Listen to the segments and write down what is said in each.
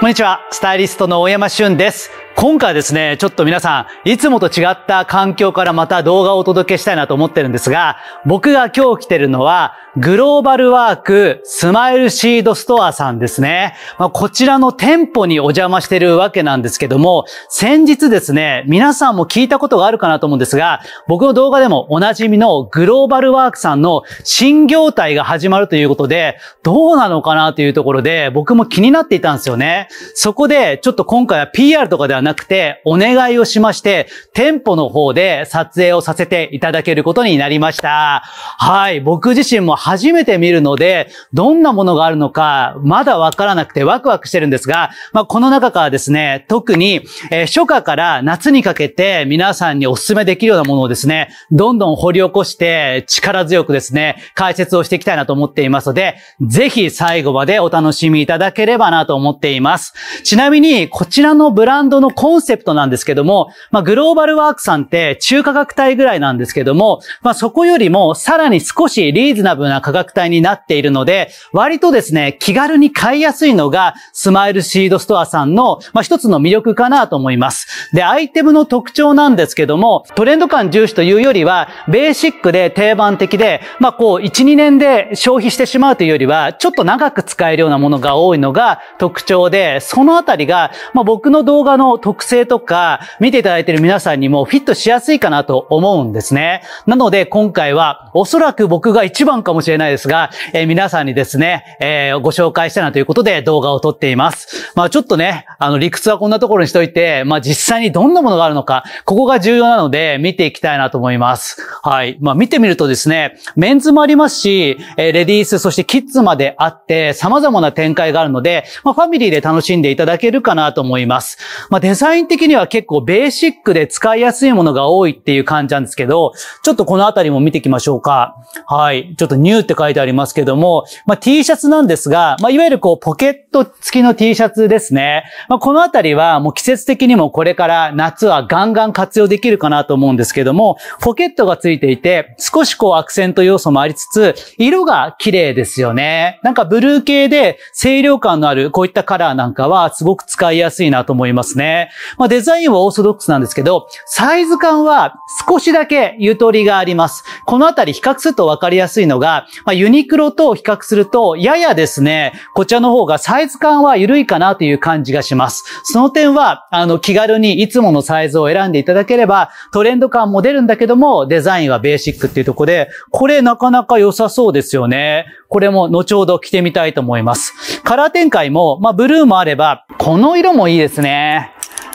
こんにちは、スタイリストの大山俊です。今回ですね、ちょっと皆さん、いつもと違った環境からまた動画をお届けしたいなと思ってるんですが、僕が今日来てるのは、グローバルワークスマイルシードストアさんですね。まあ、こちらの店舗にお邪魔してるわけなんですけども、先日ですね、皆さんも聞いたことがあるかなと思うんですが、僕の動画でもおなじみのグローバルワークさんの新業態が始まるということで、どうなのかなというところで、僕も気になっていたんですよね。そこで、ちょっと今回は PR とかではなくなくて、お願いをしまして、店舗の方で撮影をさせていただけることになりました。はい。僕自身も初めて見るので、どんなものがあるのか、まだわからなくてワクワクしてるんですが、まあ、この中からですね、特に、えー、初夏から夏にかけて皆さんにお勧めできるようなものをですね、どんどん掘り起こして、力強くですね、解説をしていきたいなと思っていますので、ぜひ最後までお楽しみいただければなと思っています。ちなみに、こちらのブランドのコンセプトなんですけども、まあ、グローバルワークさんって中価格帯ぐらいなんですけども、まあ、そこよりもさらに少しリーズナブルな価格帯になっているので、割とですね、気軽に買いやすいのが、スマイルシードストアさんの、まあ、一つの魅力かなと思います。で、アイテムの特徴なんですけども、トレンド感重視というよりは、ベーシックで定番的で、まあ、こう、1、2年で消費してしまうというよりは、ちょっと長く使えるようなものが多いのが特徴で、そのあたりが、まあ、僕の動画の特性とか、見ていただいている皆さんにもフィットしやすいかなと思うんですね。なので、今回は、おそらく僕が一番かもしれないですが、えー、皆さんにですね、えー、ご紹介したいなということで動画を撮っています。まあ、ちょっとね、あの、理屈はこんなところにしといて、まあ、実際にどんなものがあるのか、ここが重要なので、見ていきたいなと思います。はい。まあ、見てみるとですね、メンズもありますし、えー、レディース、そしてキッズまであって、様々な展開があるので、まあ、ファミリーで楽しんでいただけるかなと思います。まあ、デザイン的には結構ベーシックで使いやすいものが多いっていう感じなんですけど、ちょっとこのあたりも見ていきましょうか。はい。ちょっとニューって書いてありますけども、まあ、T シャツなんですが、まあ、いわゆるこうポケット付きの T シャツですね。まあ、このあたりはもう季節的にもこれから夏はガンガン活用できるかなと思うんですけども、ポケットが付いていて、少しこうアクセント要素もありつつ、色が綺麗ですよね。なんかブルー系で清涼感のあるこういったカラーなんかはすごく使いやすいなと思いますね。まあ、デザインはオーソドックスなんですけど、サイズ感は少しだけゆとりがあります。このあたり比較するとわかりやすいのが、まあ、ユニクロと比較すると、ややですね、こちらの方がサイズ感は緩いかなという感じがします。その点は、あの、気軽にいつものサイズを選んでいただければ、トレンド感も出るんだけども、デザインはベーシックっていうとこで、これなかなか良さそうですよね。これも後ほど着てみたいと思います。カラー展開も、まあ、ブルーもあれば、この色もいいですね。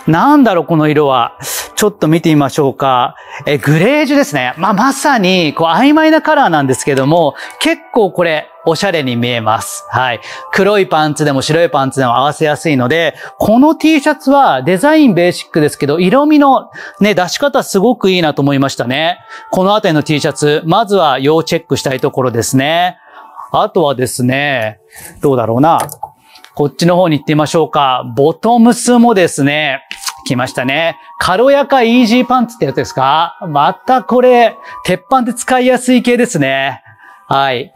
なんだろう、この色は。ちょっと見てみましょうか。え、グレージュですね。まあ、まさに、こう、曖昧なカラーなんですけども、結構これ、おしゃれに見えます。はい。黒いパンツでも白いパンツでも合わせやすいので、この T シャツはデザインベーシックですけど、色味のね、出し方すごくいいなと思いましたね。このあたりの T シャツ、まずは要チェックしたいところですね。あとはですね、どうだろうな。こっちの方に行ってみましょうか。ボトムスもですね、来ましたね。軽やかイージーパンツってやつですかまたこれ、鉄板で使いやすい系ですね。はい。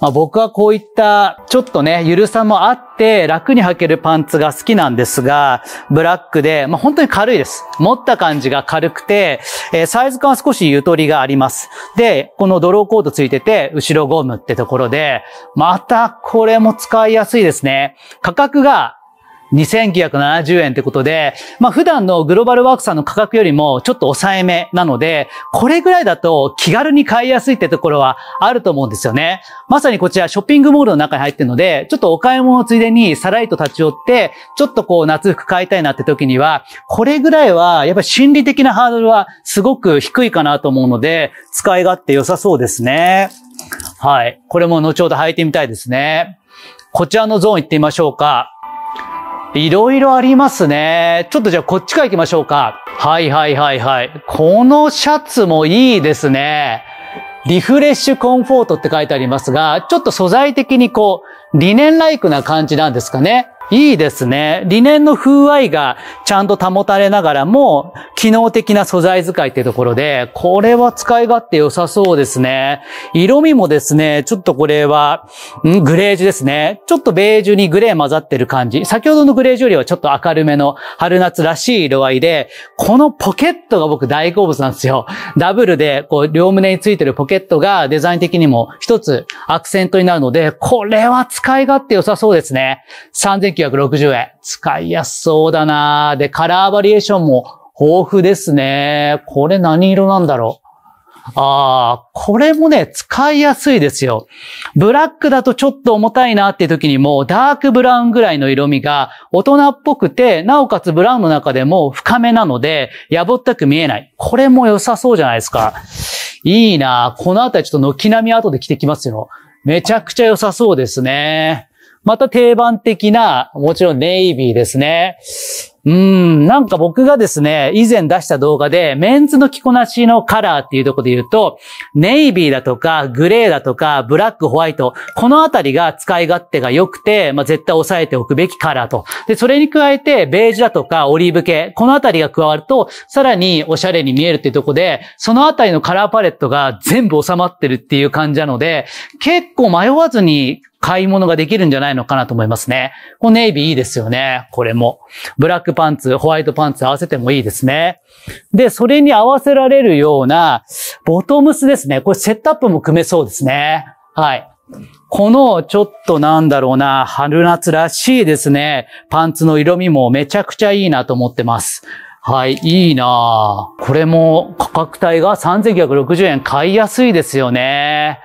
まあ、僕はこういった、ちょっとね、ゆるさもあって、楽に履けるパンツが好きなんですが、ブラックで、まあ、本当に軽いです。持った感じが軽くて、えー、サイズ感は少しゆとりがあります。で、このドローコードついてて、後ろゴムってところで、またこれも使いやすいですね。価格が2970円ってことで、まあ普段のグローバルワークさんの価格よりもちょっと抑えめなので、これぐらいだと気軽に買いやすいってところはあると思うんですよね。まさにこちらショッピングモールの中に入ってるので、ちょっとお買い物ついでにさらりと立ち寄って、ちょっとこう夏服買いたいなって時には、これぐらいはやっぱり心理的なハードルはすごく低いかなと思うので、使い勝手良さそうですね。はい。これも後ほど履いてみたいですね。こちらのゾーン行ってみましょうか。いろいろありますね。ちょっとじゃあこっちから行きましょうか。はいはいはいはい。このシャツもいいですね。リフレッシュコンフォートって書いてありますが、ちょっと素材的にこう、リネンライクな感じなんですかね。いいですね。理念の風合いがちゃんと保たれながらも、機能的な素材使いっていうところで、これは使い勝手良さそうですね。色味もですね、ちょっとこれは、んグレージュですね。ちょっとベージュにグレー混ざってる感じ。先ほどのグレージュよりはちょっと明るめの春夏らしい色合いで、このポケットが僕大好物なんですよ。ダブルで、こう、両胸についてるポケットがデザイン的にも一つアクセントになるので、これは使い勝手良さそうですね。3 0 0 1960円。使いやすそうだなで、カラーバリエーションも豊富ですね。これ何色なんだろう。ああ、これもね、使いやすいですよ。ブラックだとちょっと重たいなって時にも、ダークブラウンぐらいの色味が大人っぽくて、なおかつブラウンの中でも深めなので、やぼったく見えない。これも良さそうじゃないですか。いいなこのあたりちょっと軒並み後で着てきますよ。めちゃくちゃ良さそうですね。また定番的な、もちろんネイビーですね。うん、なんか僕がですね、以前出した動画で、メンズの着こなしのカラーっていうとこで言うと、ネイビーだとか、グレーだとか、ブラック、ホワイト、このあたりが使い勝手が良くて、まあ、絶対押さえておくべきカラーと。で、それに加えて、ベージュだとか、オリーブ系、このあたりが加わると、さらにおしゃれに見えるっていうとこで、そのあたりのカラーパレットが全部収まってるっていう感じなので、結構迷わずに買い物ができるんじゃないのかなと思いますね。このネイビーいいですよね。これも。ブラックパンツ、ホワイトパンツ合わせてもいいですね。で、それに合わせられるような、ボトムスですね。これセットアップも組めそうですね。はい。この、ちょっとなんだろうな、春夏らしいですね。パンツの色味もめちゃくちゃいいなと思ってます。はい、いいなこれも価格帯が3960円買いやすいですよね。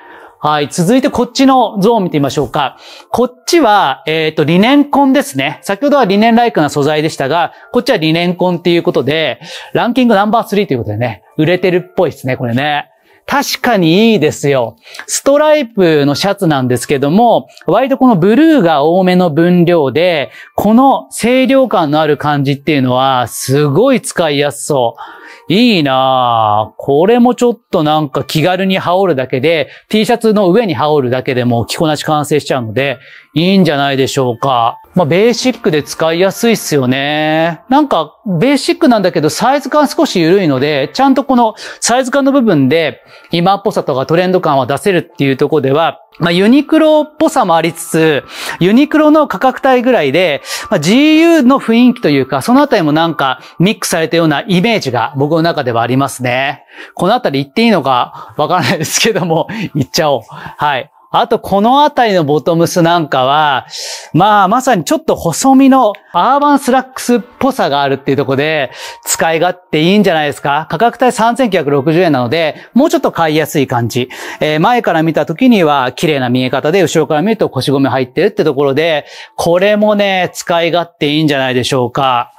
はい。続いてこっちの像を見てみましょうか。こっちは、えっ、ー、と、リネンコンですね。先ほどはリネンライクな素材でしたが、こっちはリネンコンっていうことで、ランキングナンバー3ということでね、売れてるっぽいですね、これね。確かにいいですよ。ストライプのシャツなんですけども、割とこのブルーが多めの分量で、この清涼感のある感じっていうのは、すごい使いやすそう。いいなぁ。これもちょっとなんか気軽に羽織るだけで、T シャツの上に羽織るだけでも着こなし完成しちゃうので、いいんじゃないでしょうか。まあ、ベーシックで使いやすいっすよね。なんか、ベーシックなんだけど、サイズ感少し緩いので、ちゃんとこのサイズ感の部分で、今っぽさとかトレンド感は出せるっていうところでは、まあ、ユニクロっぽさもありつつ、ユニクロの価格帯ぐらいで、まあ、GU の雰囲気というか、そのあたりもなんかミックスされたようなイメージが僕の中ではありますね。このあたり言っていいのかわからないですけども、言っちゃおう。はい。あと、このあたりのボトムスなんかは、まあ、まさにちょっと細身のアーバンスラックスっぽさがあるっていうとこで、使い勝手いいんじゃないですか価格帯3960円なので、もうちょっと買いやすい感じ。えー、前から見た時には綺麗な見え方で、後ろから見ると腰ゴミ入ってるってところで、これもね、使い勝手いいんじゃないでしょうか。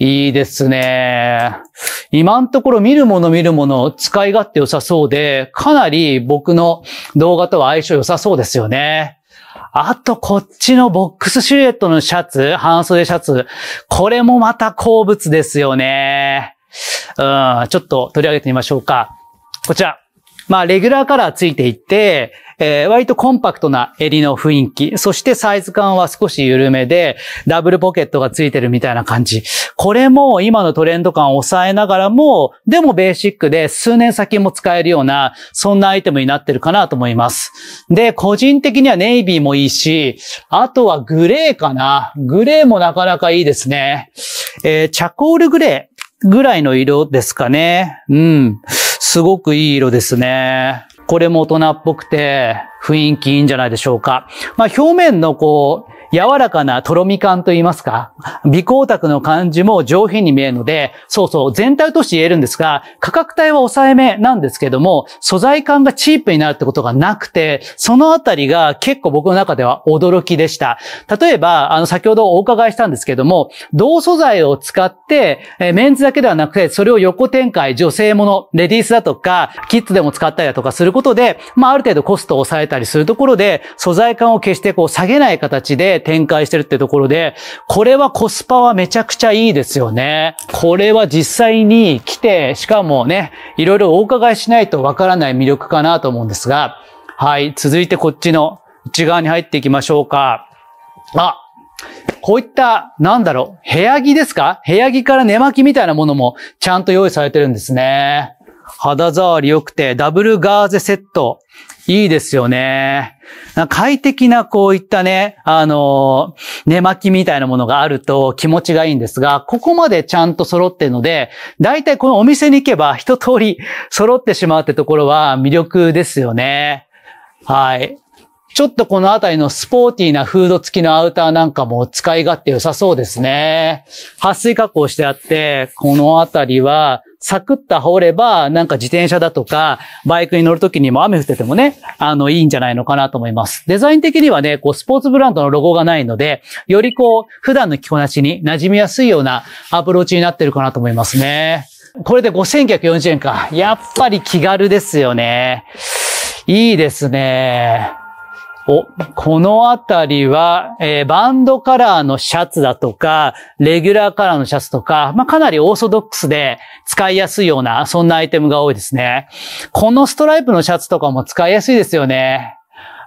いいですね。今んところ見るもの見るもの使い勝手良さそうで、かなり僕の動画とは相性良さそうですよね。あと、こっちのボックスシルエットのシャツ、半袖シャツ、これもまた好物ですよね。うん、ちょっと取り上げてみましょうか。こちら。まあ、レギュラーカラーついていて、えー、割とコンパクトな襟の雰囲気、そしてサイズ感は少し緩めで、ダブルポケットがついてるみたいな感じ。これも今のトレンド感を抑えながらも、でもベーシックで数年先も使えるような、そんなアイテムになってるかなと思います。で、個人的にはネイビーもいいし、あとはグレーかな。グレーもなかなかいいですね。えー、チャコールグレーぐらいの色ですかね。うん。すごくいい色ですね。これも大人っぽくて雰囲気いいんじゃないでしょうか。まあ表面のこう、柔らかなとろみ感と言いますか、微光沢の感じも上品に見えるので、そうそう、全体として言えるんですが、価格帯は抑えめなんですけども、素材感がチープになるってことがなくて、そのあたりが結構僕の中では驚きでした。例えば、あの、先ほどお伺いしたんですけども、同素材を使って、えメンズだけではなくて、それを横展開、女性もの、レディースだとか、キッズでも使ったりだとかすることで、まあ、ある程度コストを抑えたりするところで、素材感を決してこう下げない形で、展開してるってところで、これはコスパはめちゃくちゃいいですよね。これは実際に来て、しかもね、いろいろお伺いしないとわからない魅力かなと思うんですが、はい、続いてこっちの内側に入っていきましょうか。あ、こういった、なんだろう、部屋着ですか部屋着から寝巻きみたいなものもちゃんと用意されてるんですね。肌触り良くて、ダブルガーゼセット。いいですよね。快適なこういったね、あの寝巻きみたいなものがあると気持ちがいいんですが、ここまでちゃんと揃ってるので、大体このお店に行けば一通り揃ってしまうってところは魅力ですよね。はい。ちょっとこのあたりのスポーティーなフード付きのアウターなんかも使い勝手良さそうですね。撥水加工してあって、このあたりはサクッと羽織れば、なんか自転車だとか、バイクに乗るときにも雨降っててもね、あの、いいんじゃないのかなと思います。デザイン的にはね、こう、スポーツブランドのロゴがないので、よりこう、普段の着こなしに馴染みやすいようなアプローチになってるかなと思いますね。これで5940円か。やっぱり気軽ですよね。いいですね。お、このあたりは、えー、バンドカラーのシャツだとか、レギュラーカラーのシャツとか、まあ、かなりオーソドックスで使いやすいような、そんなアイテムが多いですね。このストライプのシャツとかも使いやすいですよね。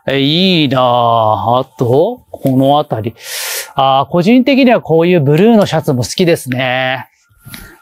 えー、いいなぁ。あと、このあたり。あ個人的にはこういうブルーのシャツも好きですね。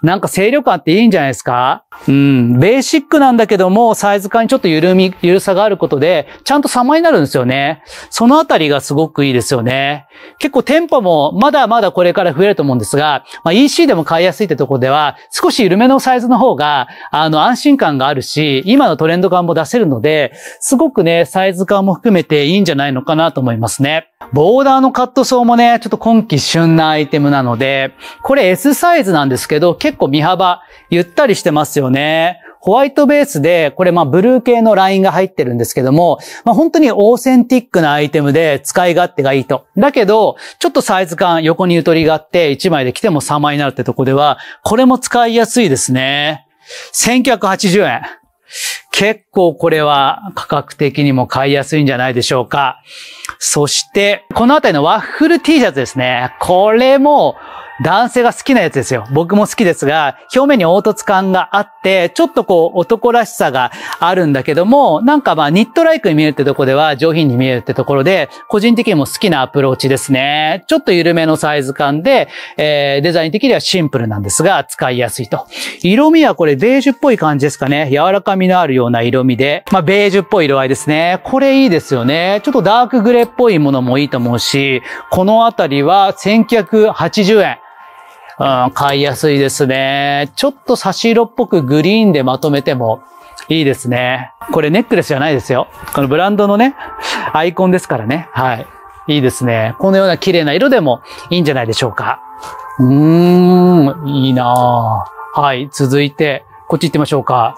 なんか清涼感っていいんじゃないですかうん。ベーシックなんだけども、サイズ感にちょっと緩み、緩さがあることで、ちゃんと様になるんですよね。そのあたりがすごくいいですよね。結構店舗もまだまだこれから増えると思うんですが、まあ、EC でも買いやすいってとこでは、少し緩めのサイズの方が、あの、安心感があるし、今のトレンド感も出せるので、すごくね、サイズ感も含めていいんじゃないのかなと思いますね。ボーダーのカットソーもね、ちょっと今季旬なアイテムなので、これ S サイズなんですけど、結結構身幅、ゆったりしてますよね。ホワイトベースで、これまあブルー系のラインが入ってるんですけども、まあ本当にオーセンティックなアイテムで使い勝手がいいと。だけど、ちょっとサイズ感、横にゆとりがあって、1枚で着ても3枚になるってとこでは、これも使いやすいですね。1980円。結構これは価格的にも買いやすいんじゃないでしょうか。そして、このあたりのワッフル T シャツですね。これも、男性が好きなやつですよ。僕も好きですが、表面に凹凸感があって、ちょっとこう男らしさがあるんだけども、なんかまあニットライクに見えるってとこでは上品に見えるってところで、個人的にも好きなアプローチですね。ちょっと緩めのサイズ感で、えー、デザイン的にはシンプルなんですが、使いやすいと。色味はこれベージュっぽい感じですかね。柔らかみのあるような色味で、まあベージュっぽい色合いですね。これいいですよね。ちょっとダークグレーっぽいものもいいと思うし、このあたりは1980円。うん、買いやすいですね。ちょっと差し色っぽくグリーンでまとめてもいいですね。これネックレスじゃないですよ。このブランドのね、アイコンですからね。はい。いいですね。このような綺麗な色でもいいんじゃないでしょうか。うーん、いいなはい、続いて、こっち行ってみましょうか。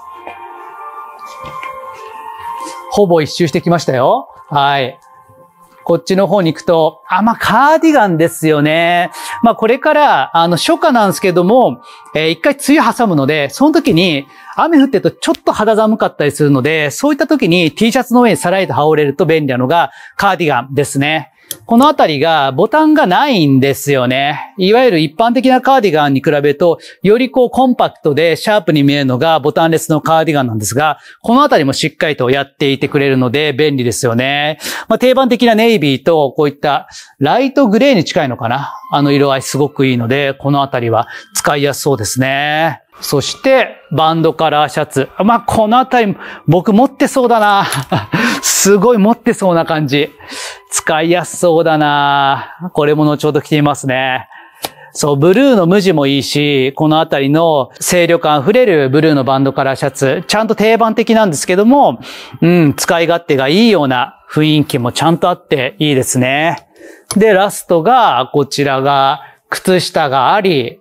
ほぼ一周してきましたよ。はい。こっちの方に行くと、あ、まあ、カーディガンですよね。まあ、これから、あの、初夏なんですけども、えー、一回梅雨挟むので、その時に、雨降ってるとちょっと肌寒かったりするので、そういった時に T シャツの上にさらえて羽織れると便利なのが、カーディガンですね。このあたりがボタンがないんですよね。いわゆる一般的なカーディガンに比べると、よりこうコンパクトでシャープに見えるのがボタンレスのカーディガンなんですが、このあたりもしっかりとやっていてくれるので便利ですよね。まあ、定番的なネイビーとこういったライトグレーに近いのかな。あの色合いすごくいいので、このあたりは使いやすそうですね。そして、バンドカラーシャツ。まあ、このあたり、僕持ってそうだな。すごい持ってそうな感じ。使いやすそうだなこれも後ほど着ていますね。そう、ブルーの無地もいいし、このあたりの清涼感溢れるブルーのバンドカラーシャツ、ちゃんと定番的なんですけども、うん、使い勝手がいいような雰囲気もちゃんとあっていいですね。で、ラストが、こちらが、靴下があり、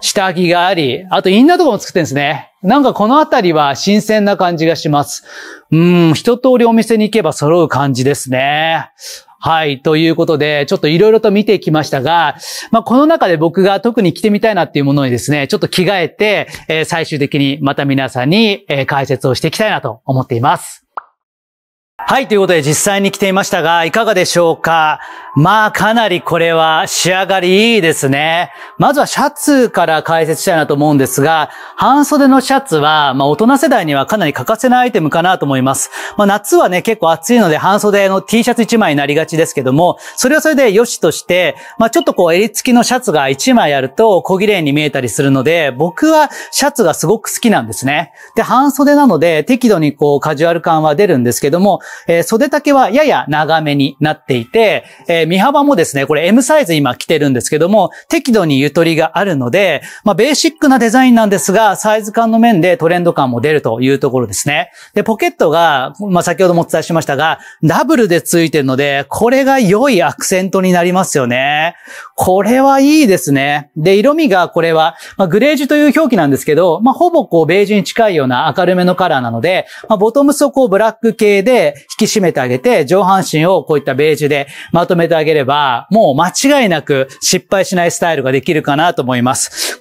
下着があり、あとインナーとかも作ってんですね。なんかこのあたりは新鮮な感じがします。うん、一通りお店に行けば揃う感じですね。はい。ということで、ちょっといろいろと見てきましたが、まあ、この中で僕が特に着てみたいなっていうものにですね、ちょっと着替えて、えー、最終的にまた皆さんに、え解説をしていきたいなと思っています。はい、ということで実際に来ていましたが、いかがでしょうかまあ、かなりこれは仕上がりいいですね。まずはシャツから解説したいなと思うんですが、半袖のシャツは、まあ、大人世代にはかなり欠かせないアイテムかなと思います。まあ、夏はね、結構暑いので半袖の T シャツ1枚になりがちですけども、それはそれで良しとして、まあ、ちょっとこう、襟付きのシャツが1枚あると小綺麗に見えたりするので、僕はシャツがすごく好きなんですね。で、半袖なので、適度にこう、カジュアル感は出るんですけども、えー、袖丈はやや長めになっていて、えー、身幅もですね、これ M サイズ今着てるんですけども、適度にゆとりがあるので、まあ、ベーシックなデザインなんですが、サイズ感の面でトレンド感も出るというところですね。で、ポケットが、まあ、先ほどもお伝えしましたが、ダブルで付いてるので、これが良いアクセントになりますよね。これはいいですね。で、色味がこれは、まあ、グレージュという表記なんですけど、まあ、ほぼこうベージュに近いような明るめのカラーなので、まあ、ボトムスをこうブラック系で、引き締めてあげて、上半身をこういったベージュでまとめてあげれば、もう間違いなく失敗しないスタイルができるかなと思います。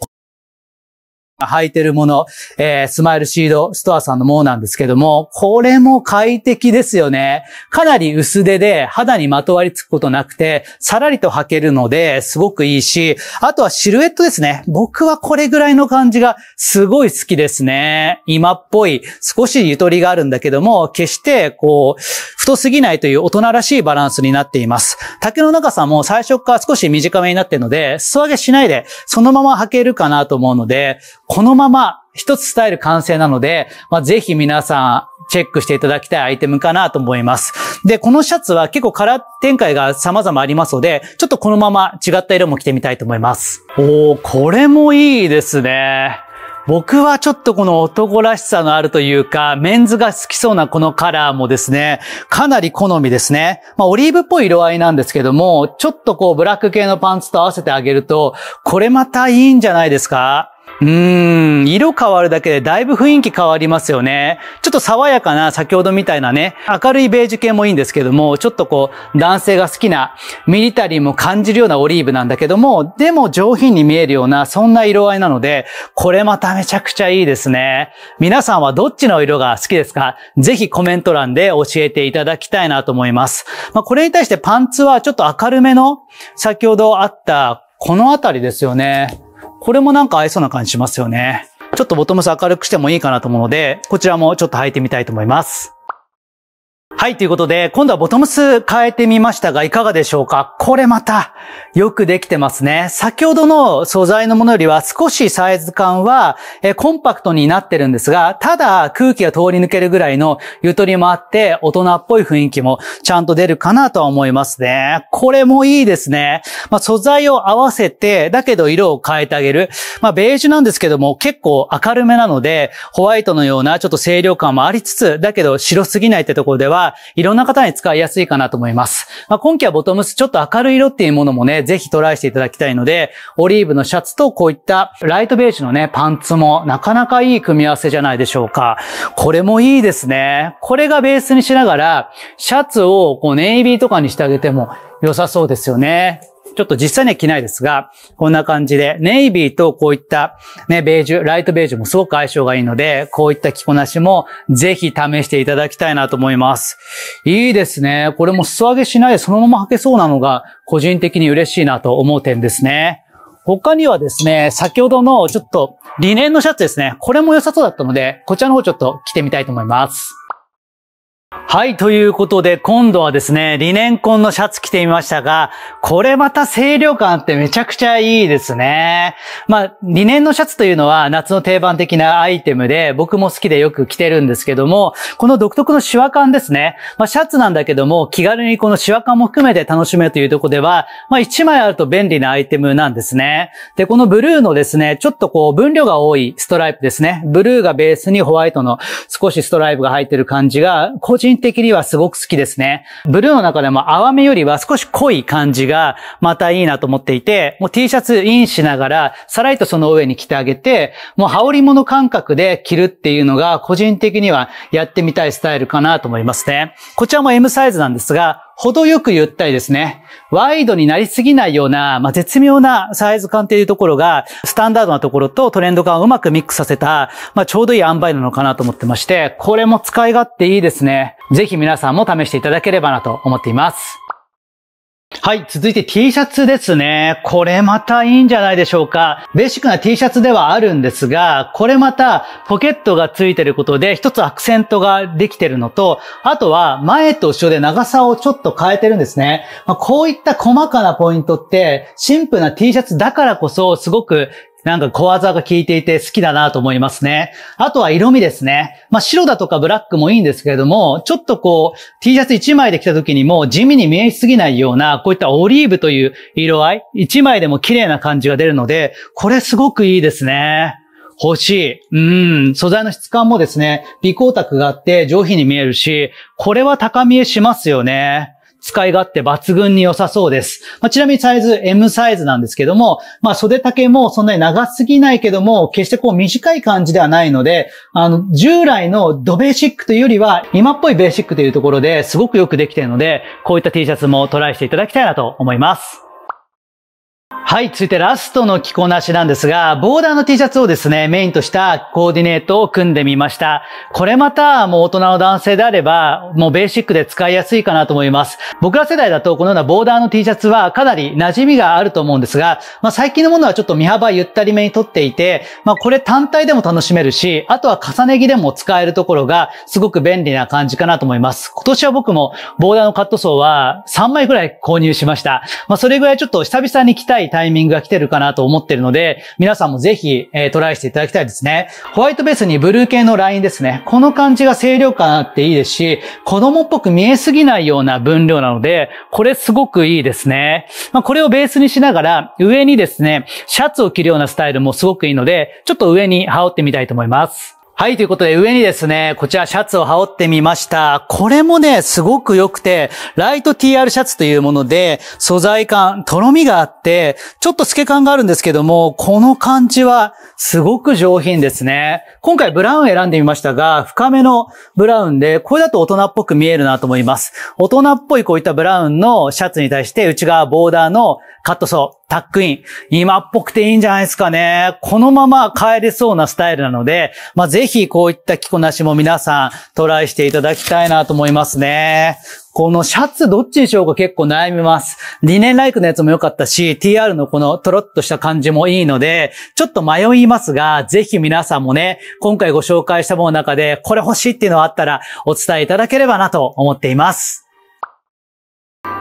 履いてるもの、えー、スマイルシードストアさんのものなんですけども、これも快適ですよね。かなり薄手で肌にまとわりつくことなくて、さらりと履けるので、すごくいいし、あとはシルエットですね。僕はこれぐらいの感じがすごい好きですね。今っぽい、少しゆとりがあるんだけども、決してこう、太すぎないという大人らしいバランスになっています。竹の長さも最初から少し短めになっているので、素揚げしないで、そのまま履けるかなと思うので、このまま一つスタイル完成なので、まあ、ぜひ皆さんチェックしていただきたいアイテムかなと思います。で、このシャツは結構カラー展開が様々ありますので、ちょっとこのまま違った色も着てみたいと思います。おー、これもいいですね。僕はちょっとこの男らしさのあるというか、メンズが好きそうなこのカラーもですね、かなり好みですね。まあオリーブっぽい色合いなんですけども、ちょっとこうブラック系のパンツと合わせてあげると、これまたいいんじゃないですかうーん、色変わるだけでだいぶ雰囲気変わりますよね。ちょっと爽やかな、先ほどみたいなね、明るいベージュ系もいいんですけども、ちょっとこう、男性が好きな、ミリタリーも感じるようなオリーブなんだけども、でも上品に見えるような、そんな色合いなので、これまためちゃくちゃいいですね。皆さんはどっちの色が好きですかぜひコメント欄で教えていただきたいなと思います。まあ、これに対してパンツはちょっと明るめの、先ほどあった、このあたりですよね。これもなんか合いそうな感じしますよね。ちょっとボトムス明るくしてもいいかなと思うので、こちらもちょっと履いてみたいと思います。はい、ということで、今度はボトムス変えてみましたが、いかがでしょうかこれまた、よくできてますね。先ほどの素材のものよりは少しサイズ感は、えコンパクトになってるんですが、ただ空気が通り抜けるぐらいのゆとりもあって、大人っぽい雰囲気もちゃんと出るかなとは思いますね。これもいいですね。まあ、素材を合わせて、だけど色を変えてあげる。まあ、ベージュなんですけども、結構明るめなので、ホワイトのようなちょっと清涼感もありつつ、だけど白すぎないってところでは、いろんな方に使いやすいかなと思います。まあ、今季はボトムス、ちょっと明るい色っていうものもね、ぜひトライしていただきたいので、オリーブのシャツとこういったライトベージュのね、パンツもなかなかいい組み合わせじゃないでしょうか。これもいいですね。これがベースにしながら、シャツをこうネイビーとかにしてあげても良さそうですよね。ちょっと実際には着ないですが、こんな感じで、ネイビーとこういったね、ベージュ、ライトベージュもすごく相性がいいので、こういった着こなしもぜひ試していただきたいなと思います。いいですね。これも裾上げしないでそのまま履けそうなのが、個人的に嬉しいなと思う点ですね。他にはですね、先ほどのちょっとリネンのシャツですね。これも良さそうだったので、こちらの方ちょっと着てみたいと思います。はい、ということで、今度はですね、リネンコンのシャツ着てみましたが、これまた清涼感あってめちゃくちゃいいですね。まあ、リネンのシャツというのは夏の定番的なアイテムで、僕も好きでよく着てるんですけども、この独特のシワ感ですね。まあ、シャツなんだけども、気軽にこのシワ感も含めて楽しめるというとこでは、まあ、1枚あると便利なアイテムなんですね。で、このブルーのですね、ちょっとこう、分量が多いストライプですね。ブルーがベースにホワイトの少しストライプが入ってる感じが、個人人的にはすごく好きですね。ブルーの中でも淡めよりは少し濃い感じがまたいいなと思っていて、もう T シャツインしながら、さらりとその上に着てあげて、もう羽織物感覚で着るっていうのが個人的にはやってみたいスタイルかなと思いますね。こちらも M サイズなんですが、程よくゆったりですね。ワイドになりすぎないような、まあ、絶妙なサイズ感っていうところが、スタンダードなところとトレンド感をうまくミックスさせた、まあ、ちょうどいい塩梅なのかなと思ってまして、これも使い勝手いいですね。ぜひ皆さんも試していただければなと思っています。はい、続いて T シャツですね。これまたいいんじゃないでしょうか。ベーシックな T シャツではあるんですが、これまたポケットがついてることで一つアクセントができてるのと、あとは前と後ろで長さをちょっと変えてるんですね。まあ、こういった細かなポイントって、シンプルな T シャツだからこそすごくなんか小技が効いていて好きだなと思いますね。あとは色味ですね。まあ、白だとかブラックもいいんですけれども、ちょっとこう、T シャツ1枚で着た時にも地味に見えすぎないような、こういったオリーブという色合い、1枚でも綺麗な感じが出るので、これすごくいいですね。欲しい。うん。素材の質感もですね、微光沢があって上品に見えるし、これは高見えしますよね。使い勝手抜群に良さそうです。まあ、ちなみにサイズ M サイズなんですけども、まあ袖丈もそんなに長すぎないけども、決してこう短い感じではないので、あの、従来のドベーシックというよりは、今っぽいベーシックというところですごくよくできているので、こういった T シャツもトライしていただきたいなと思います。はい、続いてラストの着こなしなんですが、ボーダーの T シャツをですね、メインとしたコーディネートを組んでみました。これまた、もう大人の男性であれば、もうベーシックで使いやすいかなと思います。僕ら世代だと、このようなボーダーの T シャツはかなり馴染みがあると思うんですが、まあ最近のものはちょっと見幅ゆったりめにとっていて、まあこれ単体でも楽しめるし、あとは重ね着でも使えるところが、すごく便利な感じかなと思います。今年は僕もボーダーのカットソーは3枚くらい購入しました。まあそれぐらいちょっと久々に着たいタイミングが来てるかなと思ってるので、皆さんもぜひ、えー、トライしていただきたいですね。ホワイトベースにブルー系のラインですね。この感じが清涼感あっていいですし、子供っぽく見えすぎないような分量なので、これすごくいいですね。まあ、これをベースにしながら、上にですね、シャツを着るようなスタイルもすごくいいので、ちょっと上に羽織ってみたいと思います。はい、ということで上にですね、こちらシャツを羽織ってみました。これもね、すごく良くて、ライト TR シャツというもので、素材感、とろみがあって、ちょっと透け感があるんですけども、この感じはすごく上品ですね。今回ブラウン選んでみましたが、深めのブラウンで、これだと大人っぽく見えるなと思います。大人っぽいこういったブラウンのシャツに対して、内側ボーダーのカットソー、タックイン。今っぽくていいんじゃないですかね。このまま帰れそうなスタイルなので、まあ、ぜぜひこういった着こなしも皆さんトライしていただきたいなと思いますね。このシャツどっちにしようか結構悩みます。リネンライクのやつも良かったし、TR のこのトロッとした感じもいいので、ちょっと迷いますが、ぜひ皆さんもね、今回ご紹介したものの中で、これ欲しいっていうのがあったらお伝えいただければなと思っています。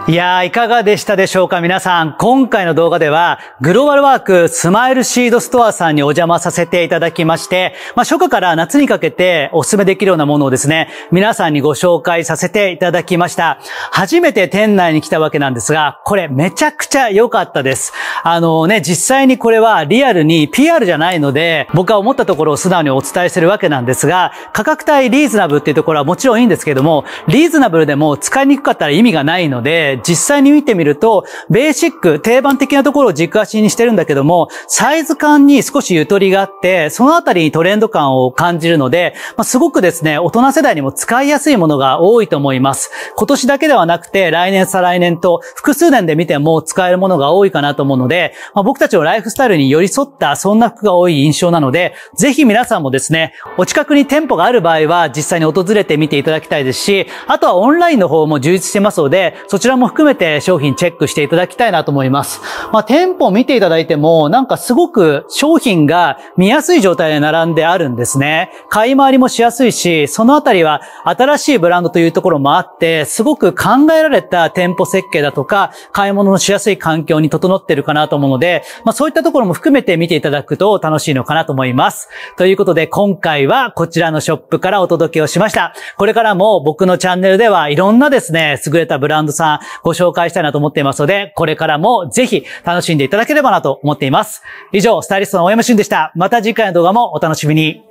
いやー、いかがでしたでしょうか皆さん、今回の動画では、グローバルワークスマイルシードストアさんにお邪魔させていただきまして、まあ、初夏から夏にかけてお勧めできるようなものをですね、皆さんにご紹介させていただきました。初めて店内に来たわけなんですが、これめちゃくちゃ良かったです。あのね、実際にこれはリアルに PR じゃないので、僕は思ったところを素直にお伝えするわけなんですが、価格帯リーズナブルっていうところはもちろんいいんですけども、リーズナブルでも使いにくかったら意味がないので、実際に見てみると、ベーシック、定番的なところを軸足にしてるんだけども、サイズ感に少しゆとりがあって、そのあたりにトレンド感を感じるので、まあ、すごくですね、大人世代にも使いやすいものが多いと思います。今年だけではなくて、来年、再来年と、複数年で見ても使えるものが多いかなと思うので、まあ、僕たちのライフスタイルに寄り添った、そんな服が多い印象なので、ぜひ皆さんもですね、お近くに店舗がある場合は、実際に訪れてみていただきたいですし、あとはオンラインの方も充実してますので、そちらもも含めて商品チェックしていただきたいなと思います。まあ、店舗を見ていただいても、なんかすごく商品が見やすい状態で並んであるんですね。買い回りもしやすいし、そのあたりは新しいブランドというところもあって、すごく考えられた店舗設計だとか、買い物のしやすい環境に整ってるかなと思うので、まあ、そういったところも含めて見ていただくと楽しいのかなと思います。ということで、今回はこちらのショップからお届けをしました。これからも僕のチャンネルではいろんなですね、優れたブランドさん、ご紹介したいなと思っていますので、これからもぜひ楽しんでいただければなと思っています。以上、スタイリストの大山俊でした。また次回の動画もお楽しみに。